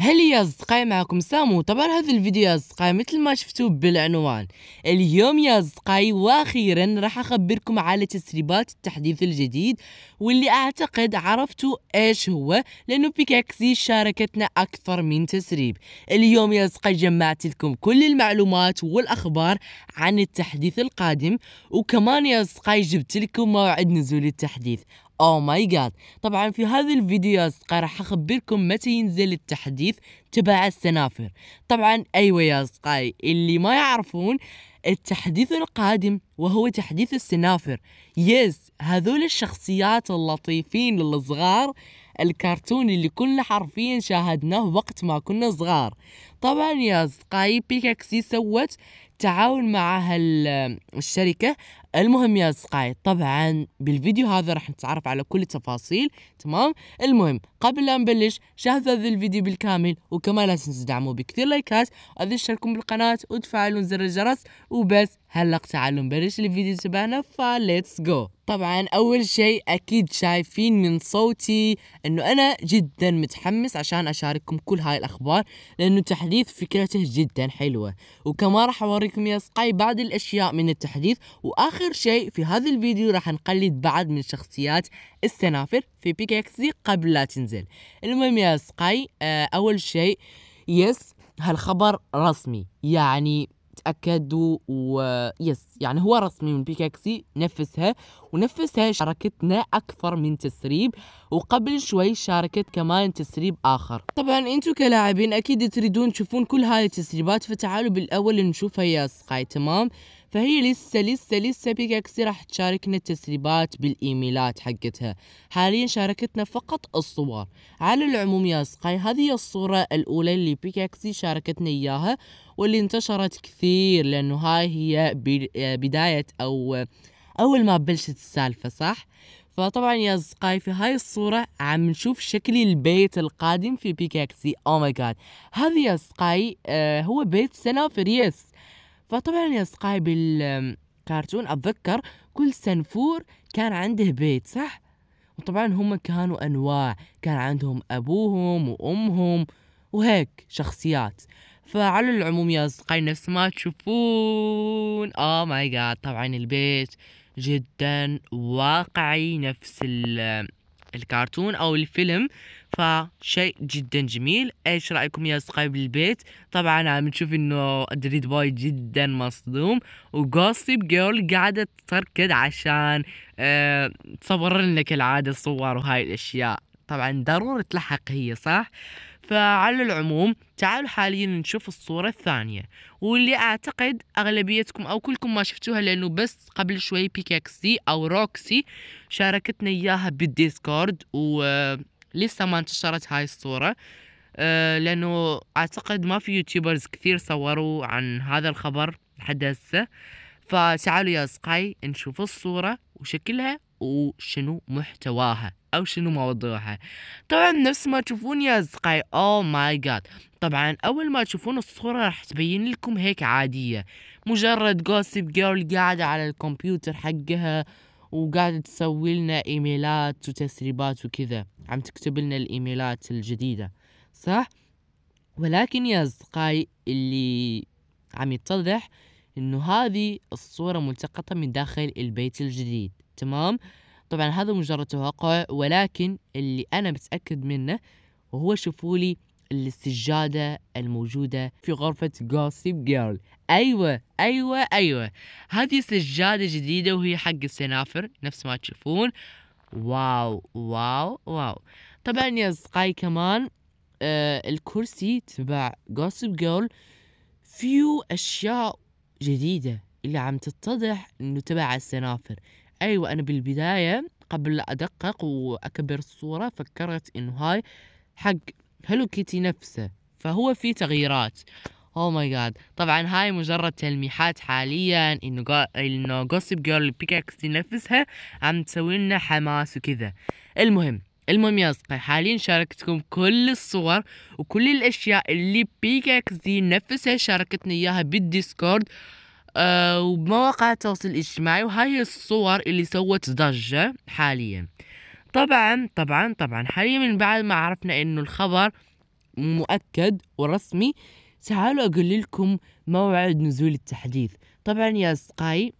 هل يا اصدقائي معكم سامو طبعا هذا الفيديو يا اصدقائي مثل ما شفتوا بالعنوان اليوم يا اصدقائي واخيرا راح اخبركم على تسريبات التحديث الجديد واللي اعتقد عرفتوا ايش هو لانه بيكاكسي شاركتنا اكثر من تسريب اليوم يا اصدقائي جمعت لكم كل المعلومات والاخبار عن التحديث القادم وكمان يا اصدقائي جبت لكم موعد نزول التحديث او ماي جاد طبعا في هذا الفيديو راح اخبركم متى ينزل التحديث تبع السنافر طبعا ايوه يا اصدقائي اللي ما يعرفون التحديث القادم وهو تحديث السنافر يس هذول الشخصيات اللطيفين الصغار الكرتون اللي كنا حرفيا شاهدناه وقت ما كنا صغار طبعا يا اصدقائي بيكاكسي سوت تعاون مع هالشركة المهم يا اصدقائي طبعا بالفيديو هذا راح نتعرف على كل التفاصيل تمام المهم قبل لا نبلش شاهدوا هذا الفيديو بالكامل وكمان لا تنسوا تدعموه بكثير لايكات وتشتركوا بالقناة وتفعلون زر الجرس وبس هلق تعالوا نبلش الفيديو تبعنا فليتس جو طبعا اول شيء اكيد شايفين من صوتي انه انا جدا متحمس عشان اشارككم كل هاي الاخبار لانه تحديث فكرته جدا حلوة وكمان راح اوريكم يا اصدقائي بعض الاشياء من التحديث واخر آخر شيء في هذا الفيديو راح نقلد بعض من شخصيات السنافر في بيكاكسي قبل لا تنزل المهم يا سقاي آه أول شيء يس هالخبر رسمي يعني تأكدوا و يس يعني هو رسمي من بيكاكسي نفسها ونفسها شاركتنا أكثر من تسريب وقبل شوي شاركت كمان تسريب آخر طبعا أنتم كلاعبين أكيد تريدون تشوفون كل هاي التسريبات فتعالوا بالأول نشوفها يا سقاي تمام فهي لسه لسه لسه بيكاكسي راح تشاركنا التسريبات بالايميلات حقتها حاليا شاركتنا فقط الصور على العموم يا سقاي هذه الصورة الاولى اللي بيكاكسي شاركتنا اياها واللي انتشرت كثير لانه هاي هي بداية او اول ما بلشت السالفة صح؟ فطبعا يا اصدقائي في هاي الصورة عم نشوف شكل البيت القادم في بيكاكسي او ماي جاد هذا يا اصدقائي آه هو بيت سنافريس فطبعا يا اصدقائي بالكرتون أتذكر كل سنفور كان عنده بيت صح؟ وطبعا هم كانوا أنواع كان عندهم أبوهم وأمهم وهيك شخصيات فعلى العموم يا أصدقائي نفس ما تشوفون أوه ماي جاد طبعا البيت جدا واقعي نفس ال الكرتون او الفيلم فشيء جدا جميل ايش رايكم يا اصدقائي بالبيت طبعا عم نشوف انه دريد بوي جدا مصدوم وجوسيب جيرل قاعده تركض عشان آه، تصور لنا كالعاده الصور وهاي الاشياء طبعا ضروري تلحق هي صح فعلى العموم تعالوا حاليا نشوف الصورة الثانية واللي أعتقد أغلبيتكم أو كلكم ما شفتوها لأنه بس قبل شوي بيكاكسي أو روكسي شاركتنا إياها بالديسكورد ولسه ما انتشرت هاي الصورة آه، لأنه أعتقد ما في يوتيوبرز كثير صوروا عن هذا الخبر لحد هسه فتعالوا يا سقاي نشوف الصورة وشكلها وشنو محتواها او شنو موضوعها طبعا نفس ما تشوفون يا اصدقائي او ماي جاد طبعا اول ما تشوفون الصوره راح تبين لكم هيك عاديه مجرد جوسب جيرل قاعده على الكمبيوتر حقها وقاعدة تسوي لنا ايميلات وتسريبات وكذا عم تكتب لنا الايميلات الجديدة صح ولكن يا اصدقائي اللي عم يتضح انه هذه الصورة ملتقطة من داخل البيت الجديد تمام طبعا هذا مجرد توقع ولكن اللي انا متأكد منه وهو شوفوا لي السجادة الموجودة في غرفة جوسيب جيرل أيوة أيوة أيوة هذه سجادة جديدة وهي حق السنافر نفس ما تشوفون واو واو واو طبعا يا أصدقائي كمان آه الكرسي تبع جوسيب جيرل فيه أشياء جديدة اللي عم تتضح إنه تبع السنافر أيوة أنا بالبداية قبل لا أدقق وأكبر الصورة فكرت إنه هاي حق هلو كيتي نفسه فهو في تغييرات أو ماي جاد طبعا هاي مجرد تلميحات حاليا انه انه جوسب جيرل بيكاكس نفسها عم تسوي لنا حماس وكذا المهم المهم يا اصدقائي حاليا شاركتكم كل الصور وكل الاشياء اللي بيكاكس دي نفسها شاركتني اياها بالديسكورد آه ومواقع التواصل الاجتماعي وهاي الصور اللي سوت ضجة حاليا طبعا طبعا طبعا حاليا من بعد ما عرفنا انه الخبر مؤكد ورسمي تعالوا اقول لكم موعد نزول التحديث طبعا يا اصدقائي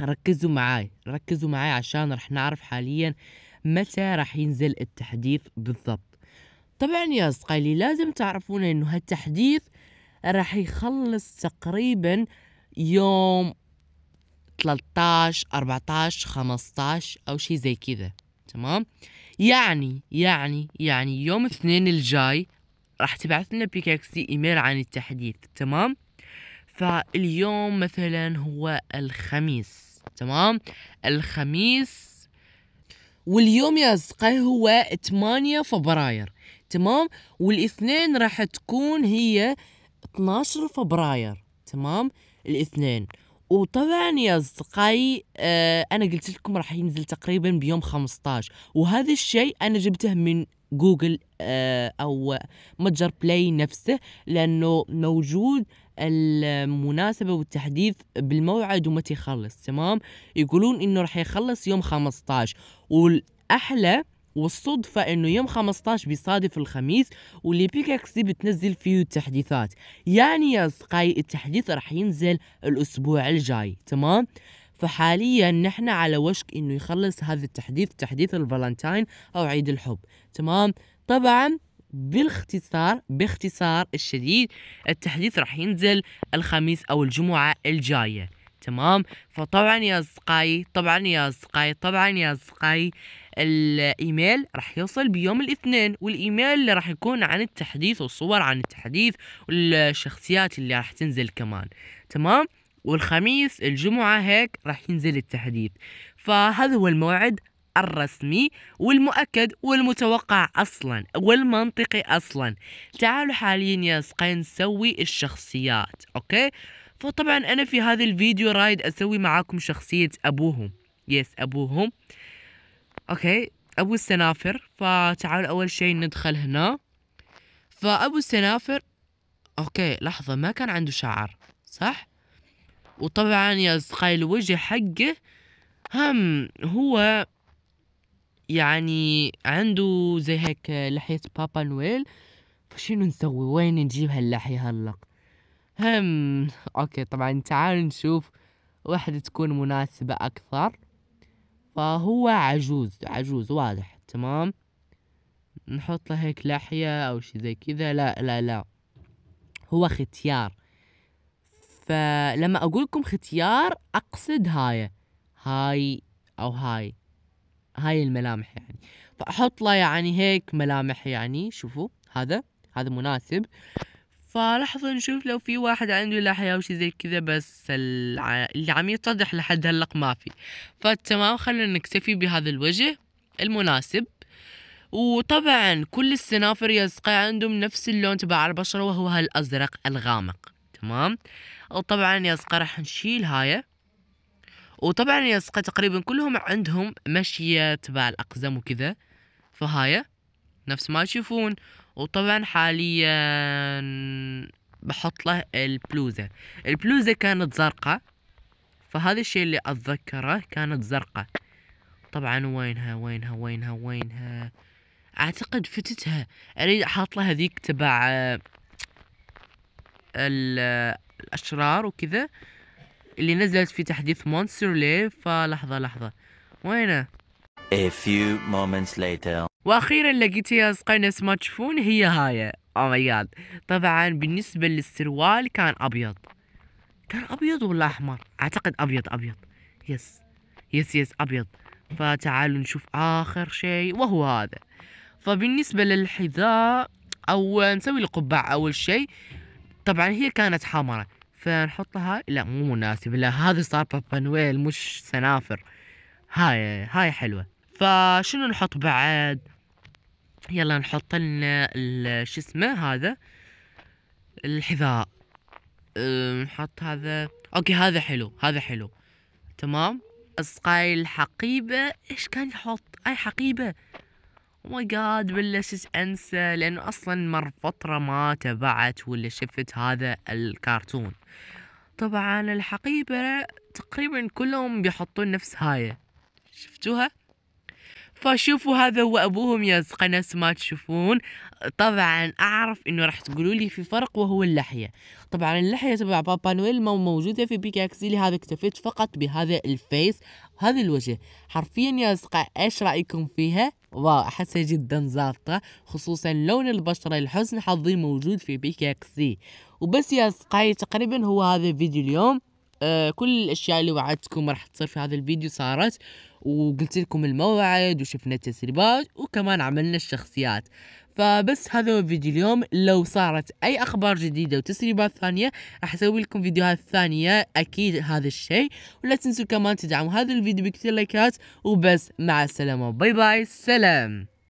ركزوا معاي ركزوا معاي عشان رح نعرف حاليا متى راح ينزل التحديث بالضبط طبعا يا اصدقائي لازم تعرفون انه هالتحديث راح يخلص تقريبا يوم 13 14 15 او شيء زي كذا تمام يعني يعني يعني يوم الاثنين الجاي راح تبعث لنا بيكاكسي ايميل عن التحديث تمام فاليوم مثلا هو الخميس تمام الخميس واليوم يا اصدقائي هو 8 فبراير تمام والاثنين راح تكون هي 12 فبراير تمام الاثنين وطبعا يا اصدقائي آه انا قلت لكم راح ينزل تقريبا بيوم 15 وهذا الشيء انا جبته من جوجل آه، او متجر بلاي نفسه لانه موجود المناسبة والتحديث بالموعد ومتى يخلص تمام يقولون انه راح يخلص يوم 15 والاحلى والصدفة انه يوم 15 بيصادف الخميس واللي بيكاكس دي بتنزل فيه التحديثات يعني يا اصدقائي التحديث راح ينزل الاسبوع الجاي تمام فحاليا نحن على وشك انه يخلص هذا التحديث تحديث الفالنتاين او عيد الحب تمام طبعا بالاختصار باختصار الشديد التحديث راح ينزل الخميس او الجمعه الجايه تمام فطبعا يا اصدقائي طبعا يا اصدقائي طبعا يا اصدقائي الايميل راح يوصل بيوم الاثنين والايميل اللي راح يكون عن التحديث والصور عن التحديث والشخصيات اللي راح تنزل كمان تمام والخميس الجمعة هيك راح ينزل التحديث فهذا هو الموعد الرسمي والمؤكد والمتوقع أصلا والمنطقي أصلا تعالوا حاليا يا سقين نسوي الشخصيات أوكي فطبعا أنا في هذا الفيديو رايد أسوي معاكم شخصية أبوهم يس أبوهم أوكي أبو السنافر فتعالوا أول شيء ندخل هنا فأبو السنافر أوكي لحظة ما كان عنده شعر صح؟ وطبعا يا أصدقائي الوجه حقه هم هو يعني عنده زي هيك لحية بابا نويل فشنو نسوي وين نجيب هاللحية هلق هم اوكي طبعا تعال نشوف واحدة تكون مناسبة اكثر فهو عجوز عجوز واضح تمام نحط له هيك لحية او شي زي كذا لا لا لا هو ختيار فلما اقولكم ختيار اقصد هاي هاي او هاي هاي الملامح يعني فأحط له يعني هيك ملامح يعني شوفوا هذا هذا مناسب فلحظة نشوف لو في واحد عنده لحية أو شي زي كذا بس اللي عم يتضح لحد هلق ما في فتمام خلينا نكتفي بهذا الوجه المناسب وطبعا كل السنافر يزقى عندهم نفس اللون تبع البشرة وهو هالأزرق الغامق تمام وطبعا يزقى راح نشيل هاي وطبعا يا تقريبا كلهم عندهم مشية تبع الأقزم وكذا فهاي نفس ما تشوفون وطبعا حاليا بحط له البلوزة البلوزة كانت زرقاء فهذا الشيء اللي أتذكره كانت زرقاء طبعا وينها وينها وينها وينها أعتقد فتتها أريد أحط لها هذيك تبع آه، الأشرار وكذا اللي نزلت في تحديث مونستر ليف فلحظة لحظة وينه A few moments later واخيرا لقيت يا قناة سماتشفون هي هاي او ماي جاد طبعا بالنسبة للسروال كان ابيض كان ابيض ولا احمر اعتقد ابيض ابيض يس يس يس ابيض فتعالوا نشوف اخر شيء وهو هذا فبالنسبة للحذاء او نسوي القبعة اول شيء طبعا هي كانت حمراء فنحطها لا مو مناسب لا هذه صار بابا نويل مش سنافر هاي هاي حلوة فشنو نحط بعد يلا نحط لنا شو اسمه هذا الحذاء نحط هذا اوكي هذا حلو هذا حلو تمام اسقاي الحقيبة ايش كان يحط اي حقيبة ماي جاد بلشت انسى لانه اصلا مر فتره ما تبعت ولا شفت هذا الكرتون طبعا الحقيبه تقريبا كلهم بيحطون نفس هاي شفتوها فشوفوا هذا هو أبوهم يا قناس ما تشوفون طبعا أعرف إنه راح تقولوا لي في فرق وهو اللحية طبعا اللحية تبع بابا نويل مو موجودة في بيكاكسي لهذا اكتفيت فقط بهذا الفيس هذا الوجه حرفيا يا أصدقاء إيش رأيكم فيها؟ واو أحسها جدا زابطه خصوصا لون البشرة لحسن حظي موجود في بيكاكسي وبس يا أصدقائي تقريبا هو هذا الفيديو اليوم آه، كل الاشياء اللي وعدتكم راح تصير في هذا الفيديو صارت وقلت لكم الموعد وشفنا التسريبات وكمان عملنا الشخصيات فبس هذا هو فيديو اليوم لو صارت اي اخبار جديده وتسريبات ثانيه راح اسوي لكم فيديوهات ثانيه اكيد هذا الشيء ولا تنسوا كمان تدعموا هذا الفيديو بكثير لايكات وبس مع السلامه باي باي سلام